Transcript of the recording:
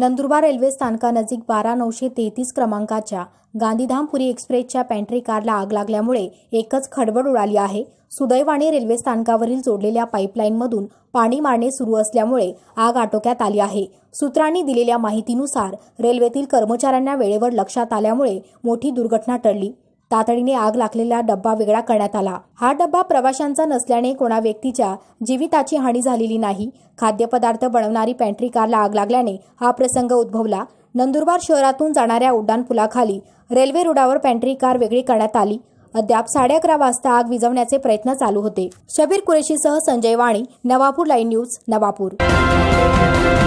Nandurbar railway स्थानकानजीक बारा नऊशे तेहतीस क्रमांकाच्या गांधीधामपुरी एक्सप्रेसच्या पॅन्ट्री कारला आग लागल्यामुळे एकच खडबड उडाली आहे सुदैवाने रेल्वे स्थानकावरील जोडलेल्या पाईपलाईनमधून पाणी मारणे सुरू असल्यामुळे आग आटोक्यात आली आहे सूत्रांनी दिलेल्या माहितीनुसार रेल्वेतील कर्मचाऱ्यांना वेळेवर लक्षात आल्यामुळे मोठी दुर्घटना टळली तातडीने आग लागलेला डब्बा वेगळा करण्यात आला हा डब्बा प्रवाशांचा नसल्याने कोणा व्यक्तीच्या जीविताची हानी झालेली नाही खाद्यपदार्थ बनवणारी पॅन्ट्री कारला आग लागल्याने हा प्रसंग उद्भवला नंदुरबार शहरातून जाणाऱ्या उड्डाणपुलाखाली रेल्वे रुडावर पॅन्ट्री कार वेगळी करण्यात आली अद्याप साडे अकरा वाजता आग विझवण्याचे प्रयत्न चालू होते शबीर कुरेशीसह संजय वाणी नवापूर लाईन न्यूज नवापूर